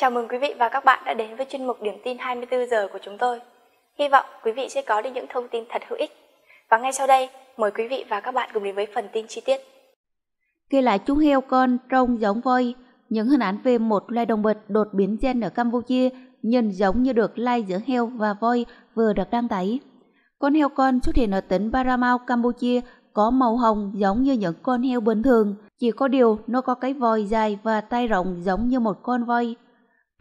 Chào mừng quý vị và các bạn đã đến với chuyên mục Điểm tin 24 giờ của chúng tôi. Hy vọng quý vị sẽ có được những thông tin thật hữu ích. Và ngay sau đây, mời quý vị và các bạn cùng đến với phần tin chi tiết. Ghi lại chú heo con trông giống voi, những hình ảnh về một loài động vật đột biến gen ở Campuchia nhìn giống như được lai giữa heo và voi vừa được đăng tải. Con heo con xuất hiện ở tỉnh Paramount, Campuchia có màu hồng giống như những con heo bình thường, chỉ có điều nó có cái vòi dài và tay rộng giống như một con voi.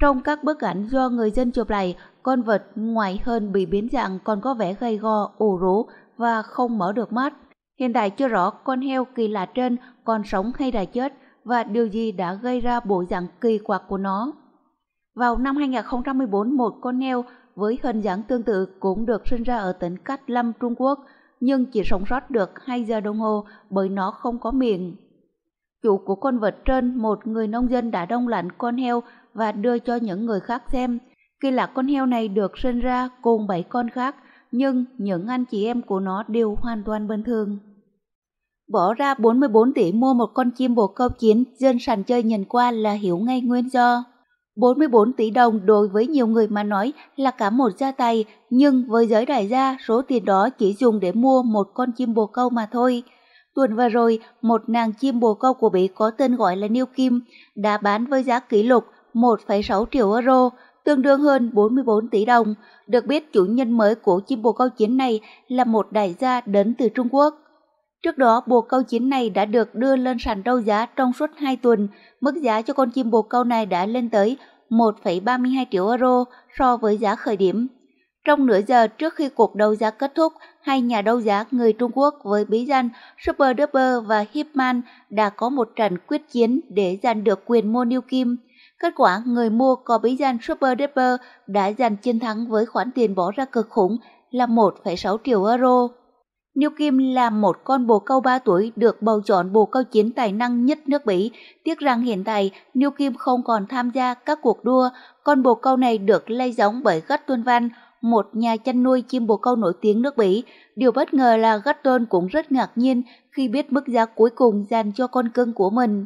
Trong các bức ảnh do người dân chụp lại, con vật ngoài hơn bị biến dạng còn có vẻ gầy gò, ủ rũ và không mở được mắt. Hiện tại chưa rõ con heo kỳ lạ trên còn sống hay đã chết và điều gì đã gây ra bộ dạng kỳ quặc của nó. Vào năm 2014, một con heo với hình dạng tương tự cũng được sinh ra ở tỉnh Cát Lâm, Trung Quốc, nhưng chỉ sống sót được 2 giờ đồng hồ bởi nó không có miệng chủ của con vật trên một người nông dân đã đông lạnh con heo và đưa cho những người khác xem. Khi lạ con heo này được sinh ra cùng bảy con khác, nhưng những anh chị em của nó đều hoàn toàn bình thường. Bỏ ra 44 tỷ mua một con chim bồ câu chiến, dân sàn chơi nhìn qua là hiểu ngay nguyên do. 44 tỷ đồng đối với nhiều người mà nói là cả một gia tài, nhưng với giới đại gia, số tiền đó chỉ dùng để mua một con chim bồ câu mà thôi. Tuần vừa rồi, một nàng chim bồ câu của Bỉ có tên gọi là New Kim đã bán với giá kỷ lục 1,6 triệu euro, tương đương hơn 44 tỷ đồng. Được biết chủ nhân mới của chim bồ câu chiến này là một đại gia đến từ Trung Quốc. Trước đó, bồ câu chiến này đã được đưa lên sàn đấu giá trong suốt 2 tuần. Mức giá cho con chim bồ câu này đã lên tới 1,32 triệu euro so với giá khởi điểm. Trong nửa giờ trước khi cuộc đấu giá kết thúc, hai nhà đấu giá người Trung Quốc với bí danh Super Duper và Hipman đã có một trận quyết chiến để giành được quyền mua New Kim. Kết quả, người mua có bí danh Super Duper đã giành chiến thắng với khoản tiền bỏ ra cực khủng là 1,6 triệu euro. New Kim là một con bồ câu 3 tuổi được bầu chọn bồ câu chiến tài năng nhất nước Mỹ. Tiếc rằng hiện tại, New Kim không còn tham gia các cuộc đua. Con bồ câu này được lây giống bởi Gắt Tuân Văn, một nhà chăn nuôi chim bồ câu nổi tiếng nước Bỉ. Điều bất ngờ là Gatton cũng rất ngạc nhiên khi biết mức giá cuối cùng dành cho con cưng của mình.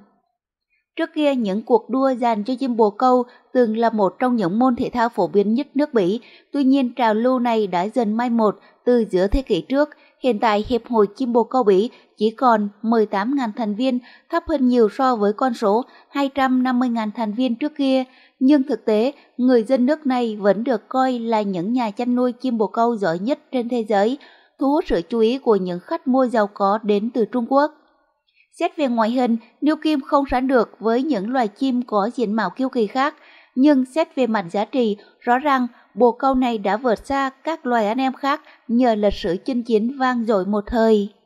Trước kia, những cuộc đua dành cho chim bồ câu từng là một trong những môn thể thao phổ biến nhất nước Bỉ. Tuy nhiên, trào lưu này đã dần mai một từ giữa thế kỷ trước. Hiện tại, Hiệp hội Chim bồ câu Bỉ chỉ còn 18.000 thành viên, thấp hơn nhiều so với con số 250.000 thành viên trước kia nhưng thực tế người dân nước này vẫn được coi là những nhà chăn nuôi chim bồ câu giỏi nhất trên thế giới, thu hút sự chú ý của những khách mua giàu có đến từ Trung Quốc. Xét về ngoại hình, Niêu Kim không sánh được với những loài chim có diện mạo kiêu kỳ khác, nhưng xét về mặt giá trị, rõ ràng bồ câu này đã vượt xa các loài anh em khác nhờ lịch sử chinh chiến vang dội một thời.